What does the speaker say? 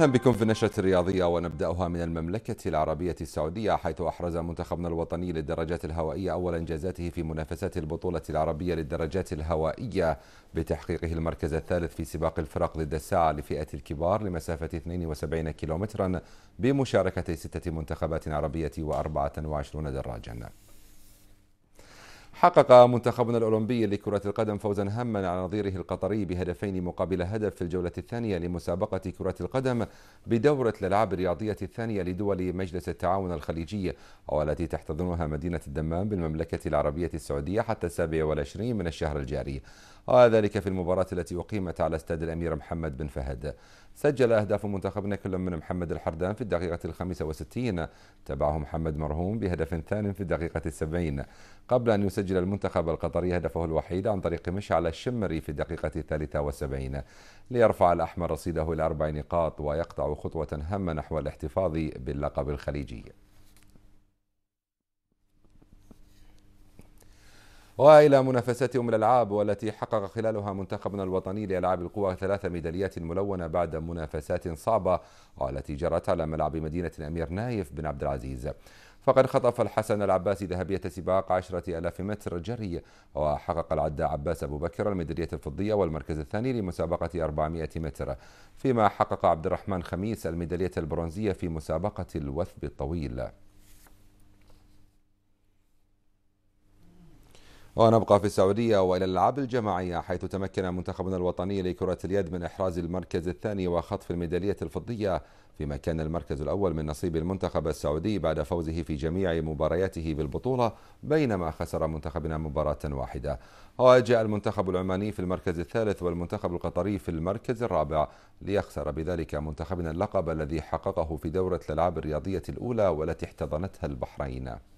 اهلا بكم في النشره الرياضيه ونبداها من المملكه العربيه السعوديه حيث احرز منتخبنا الوطني للدرجات الهوائيه اول انجازاته في منافسات البطوله العربيه للدرجات الهوائيه بتحقيقه المركز الثالث في سباق الفرق ضد الساعه لفئه الكبار لمسافه 72 كيلومترا بمشاركه سته منتخبات عربيه و24 دراجا. حقق منتخبنا الأولمبي لكرة القدم فوزا هاما على نظيره القطري بهدفين مقابل هدف في الجولة الثانية لمسابقة كرة القدم بدورة الألعاب الرياضية الثانية لدول مجلس التعاون الخليجي والتي تحتضنها مدينة الدمام بالمملكة العربية السعودية حتى 27 من الشهر الجاري وذلك في المباراة التي أقيمت على استاد الأمير محمد بن فهد سجل أهداف منتخبنا كل من محمد الحردان في الدقيقة الخامسة وستين تبعه محمد مرهوم بهدف ثان في الدقيقة السبعين قبل أن يسجل المنتخب القطري هدفه الوحيد عن طريق مشعل الشمري في الدقيقة الثالثة وسبعين ليرفع الأحمر رصيده إلى أربع نقاط ويقطع خطوة هامة نحو الاحتفاظ باللقب الخليجي والى ام الالعاب والتي حقق خلالها منتخبنا الوطني لالعاب القوى ثلاث ميداليات ملونه بعد منافسات صعبه والتي جرت على ملعب مدينه الامير نايف بن عبد العزيز. فقد خطف الحسن العباسي ذهبية سباق عشرة ألاف متر جري وحقق العد عباس أبو بكر الميدالية الفضية والمركز الثاني لمسابقة 400 متر فيما حقق عبد الرحمن خميس الميدالية البرونزية في مسابقة الوثب الطويل ونبقى في السعودية وإلى الألعاب الجماعية حيث تمكن منتخبنا الوطني لكرة اليد من إحراز المركز الثاني وخطف الميدالية الفضية فيما كان المركز الأول من نصيب المنتخب السعودي بعد فوزه في جميع مبارياته بالبطولة بينما خسر منتخبنا مباراة واحدة وجاء المنتخب العماني في المركز الثالث والمنتخب القطري في المركز الرابع ليخسر بذلك منتخبنا اللقب الذي حققه في دورة الألعاب الرياضية الأولى والتي احتضنتها البحرين